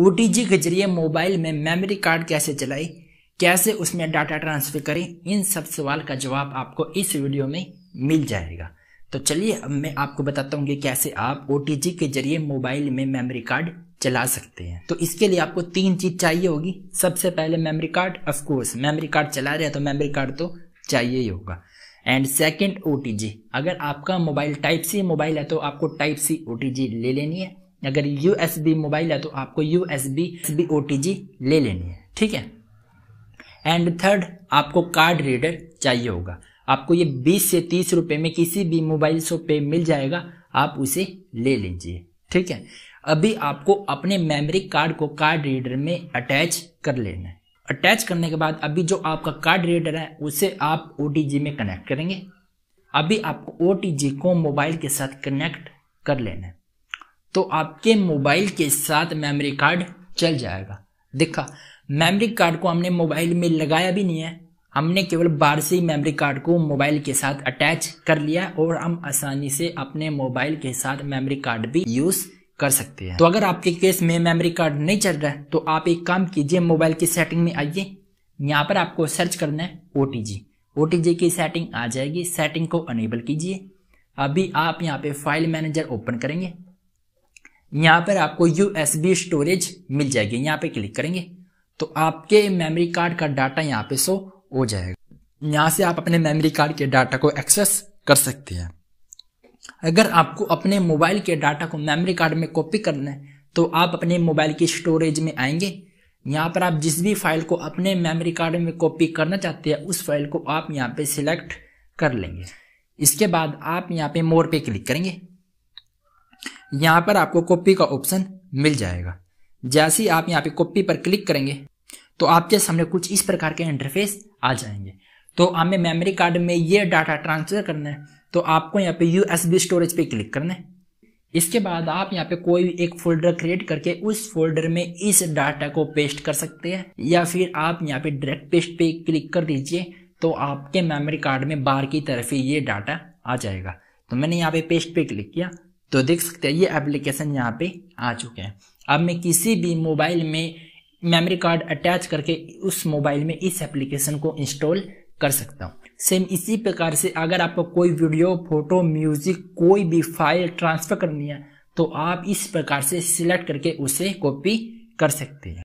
ओ के जरिए मोबाइल में मेमोरी कार्ड कैसे चलाएं कैसे उसमें डाटा ट्रांसफर करें इन सब सवाल का जवाब आपको इस वीडियो में मिल जाएगा तो चलिए अब मैं आपको बताता हूँ कि कैसे आप ओ के जरिए मोबाइल में मेमोरी कार्ड चला सकते हैं तो इसके लिए आपको तीन चीज़ चाहिए होगी सबसे पहले memory card of course memory card चला रहे हैं तो मेमोरी कार्ड तो चाहिए ही होगा एंड सेकेंड ओ अगर आपका मोबाइल टाइप सी मोबाइल है तो आपको टाइप सी ओ ले लेनी है अगर यू मोबाइल है तो आपको यू एस बी ले लेनी है ठीक है एंड थर्ड आपको कार्ड रीडर चाहिए होगा आपको ये 20 से 30 रुपए में किसी भी मोबाइल शॉप पे मिल जाएगा आप उसे ले लीजिए ठीक है अभी आपको अपने मेमोरी कार्ड को कार्ड रीडर में अटैच कर लेना है अटैच करने के बाद अभी जो आपका कार्ड रीडर है उसे आप ओ में कनेक्ट करेंगे अभी आपको ओ को मोबाइल के साथ कनेक्ट कर लेना है तो आपके मोबाइल के साथ मेमोरी कार्ड चल जाएगा देखा मेमोरी कार्ड को हमने मोबाइल में लगाया भी नहीं है हमने केवल बाहर से ही मेमोरी कार्ड को मोबाइल के साथ अटैच कर लिया और हम आसानी से अपने मोबाइल के साथ मेमोरी कार्ड भी यूज कर सकते हैं तो अगर आपके केस में मेमोरी कार्ड नहीं चल रहा है तो आप एक काम कीजिए मोबाइल की सेटिंग में आइए यहाँ पर आपको सर्च करना है ओ टी की सेटिंग आ जाएगी सेटिंग को अनेबल कीजिए अभी आप यहाँ पे फाइल मैनेजर ओपन करेंगे यहाँ पर आपको यू स्टोरेज मिल जाएगी यहाँ पे क्लिक करेंगे तो आपके मेमोरी कार्ड का डाटा यहाँ पे शो हो जाएगा यहाँ से आप अपने मेमोरी कार्ड के डाटा को एक्सेस कर सकते हैं अगर आपको अपने मोबाइल के डाटा को मेमोरी कार्ड में कॉपी करना है तो आप अपने मोबाइल की स्टोरेज में आएंगे यहाँ पर आप जिस भी फाइल को अपने मेमोरी कार्ड में कॉपी करना चाहते हैं उस फाइल को आप यहाँ पे सिलेक्ट कर लेंगे इसके बाद आप यहाँ पे मोर पे क्लिक करेंगे यहाँ पर आपको कॉपी का ऑप्शन मिल जाएगा जैसे ही आप यहाँ पे कॉपी पर क्लिक करेंगे तो आपके सामने कुछ इस प्रकार के इंटरफेस आ जाएंगे तो हमें मेमोरी कार्ड में ये डाटा ट्रांसफर करना है तो आपको यहाँ पे यू स्टोरेज पे क्लिक करना है इसके बाद आप यहाँ पे कोई भी एक फोल्डर क्रिएट करके उस फोल्डर में इस डाटा को पेस्ट कर सकते हैं या फिर आप यहाँ पे डायरेक्ट पेस्ट पे क्लिक कर दीजिए तो आपके मेमोरी कार्ड में बार की तरफ ही ये डाटा आ जाएगा तो मैंने यहाँ पे पेस्ट पे क्लिक किया तो देख सकते हैं ये एप्लीकेशन यहाँ पे आ चुके हैं अब मैं किसी भी मोबाइल में मेमोरी कार्ड अटैच करके उस मोबाइल में इस एप्लीकेशन को इंस्टॉल कर सकता हूँ सेम इसी प्रकार से अगर आपको कोई वीडियो फोटो म्यूजिक कोई भी फाइल ट्रांसफर करनी है तो आप इस प्रकार से सिलेक्ट करके उसे कॉपी कर सकते हैं